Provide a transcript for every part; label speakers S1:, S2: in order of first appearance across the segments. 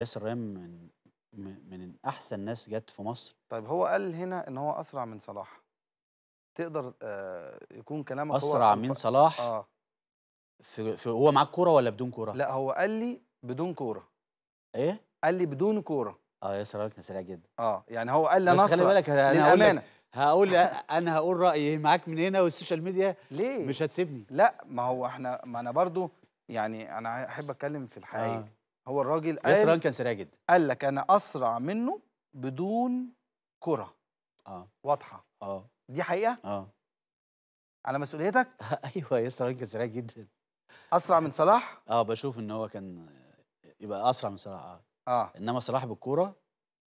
S1: ياسر ريم من من احسن ناس جت في مصر
S2: طيب هو قال هنا ان هو اسرع من صلاح تقدر آه، يكون كلامك اسرع هو من صلاح
S1: اه في, في هو معاك كوره ولا بدون كوره لا هو قال لي بدون كوره ايه قال لي بدون كوره اه ياسر ريم كان سريع جدا اه يعني هو قال لي بس خلي بالك انا هقول هقول انا هقول رايي معاك من هنا والسوشيال ميديا ليه مش هتسيبني لا ما هو
S2: احنا ما انا برضو يعني انا احب اتكلم في الحقيقه آه. هو الراجل قال ياسر كان سريع جدا قال لك انا اسرع منه بدون كره اه
S1: واضحه اه دي حقيقه اه على مسؤوليتك ايوه ياسر كان سريع جدا اسرع من صلاح اه بشوف ان هو كان يبقى اسرع من صلاح اه اه انما صلاح بالكوره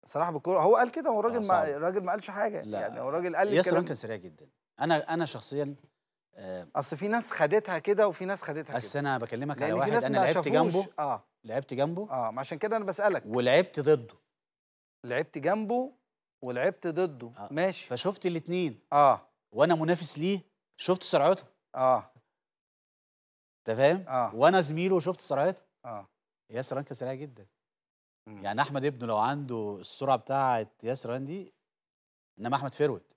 S1: صلاح بالكوره هو قال كده هو الراجل آه ما الراجل ما قالش حاجه لا يعني هو الراجل قال لي ياسر كان سريع جدا انا انا شخصيا آه، اصل في ناس خدتها كده وفي ناس خدتها كده اصل انا بكلمك على واحد انا لعبت جنبه اه لعبت جنبه اه ما عشان كده انا بسالك ولعبت ضده لعبت جنبه ولعبت ضده آه. ماشي فشفت الاثنين اه وانا منافس ليه شفت سرعته اه انت فاهم آه. وانا زميله وشفت سرعته اه ياسر كان سريع جدا مم. يعني احمد ابنه لو عنده السرعه بتاعه ياسر دي انما احمد فروت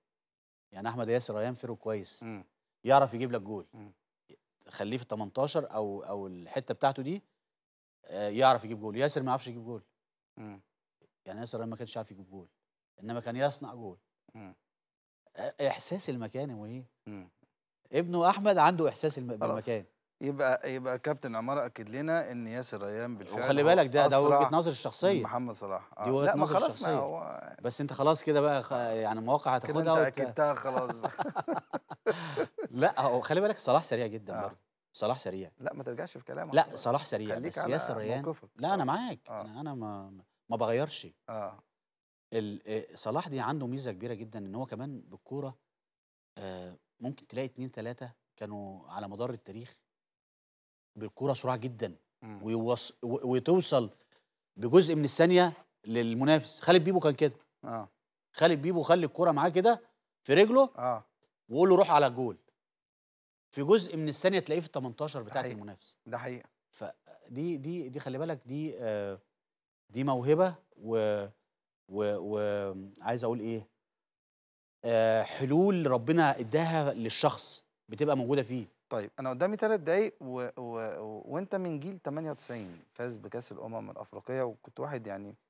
S1: يعني احمد ياسر ايام فروت كويس مم. يعرف يجيب لك جول خليه في ال 18 او او الحته بتاعته دي آه، يعرف يجيب جول ياسر ما يعرفش يجيب جول مم. يعني ياسر ما كانش عارف يجيب جول انما كان يصنع جول مم. آه، احساس المكان هو ايه ابنه احمد عنده احساس الم... بالمكان
S2: يبقى يبقى كابتن عمار اكد لنا ان ياسر ريان بالفعل وخلي بالك ده ده وجهه نظر الشخصيه محمد صلاح آه. دي وجهه نظر الشخصيه هو...
S1: بس انت خلاص كده بقى يعني مواقع هتاخدها كده انت اكدتها
S2: خلاص خلاص
S1: لا هو خلي بالك صلاح سريع جدا آه. برضه صلاح سريع لا ما ترجعش في كلامك لا صلاح سريع خليك بس ياسر ريان لا انا معاك آه. انا ما ما بغيرش آه. اه صلاح دي عنده ميزه كبيره جدا ان هو كمان بالكوره آه ممكن تلاقي اتنين ثلاثه كانوا على مدار التاريخ بالكوره سرعه جدا ويوص... وتوصل بجزء من الثانيه للمنافس خالد بيبو كان كده اه خالد بيبو خلي الكوره معاه كده في رجله اه وقول له روح على الجول في جزء من الثانيه تلاقيه في ال 18 بتاعه المنافس ده حقيقه فدي دي دي خلي بالك دي آه دي موهبه و و وعايز اقول ايه آه حلول ربنا اداها للشخص بتبقى موجوده فيه طيب انا قدامي ثلاث
S2: دقايق و... و... و... وانت من جيل 98 فاز بكاس الامم الافريقيه وكنت واحد يعني